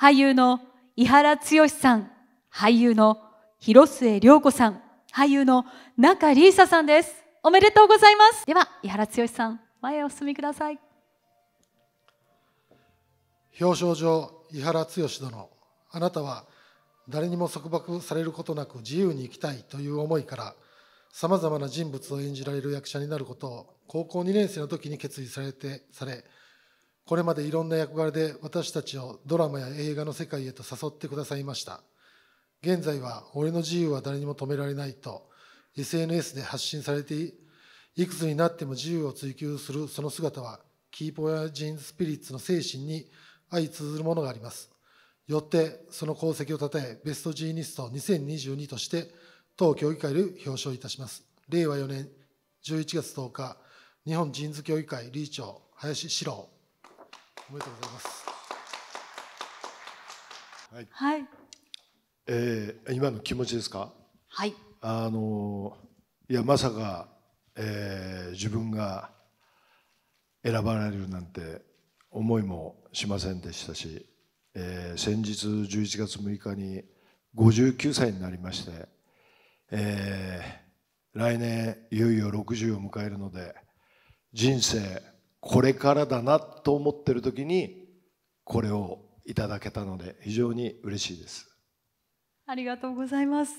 俳優の伊原剛さん、俳優の広末涼子さん、俳優の中里依紗さんです。おめでとうございます。では、伊原剛さん、前へお進みください。表彰状、伊原剛殿、あなたは誰にも束縛されることなく自由に生きたいという思いから、さまざまな人物を演じられる役者になることを高校2年生の時に決意されてされこれまでいろんな役柄で私たちをドラマや映画の世界へと誘ってくださいました現在は「俺の自由は誰にも止められないと」SNS で発信されていくつになっても自由を追求するその姿はキーポやジーンスピリッツの精神に相通ずるものがありますよってその功績をたたえベストジーニスト2022として当協議会で表彰いたします令和4年11月10日日本ジーンズ協議会理事長林史郎おめでとうございます。はい。はい、えー、今の気持ちですか。はい。あのいやまさか、えー、自分が選ばれるなんて思いもしませんでしたし、えー、先日11月6日に59歳になりまして、えー、来年いよいよ60を迎えるので人生これからだなと思ってる時にこれをいただけたので非常に嬉しいですありがとうございます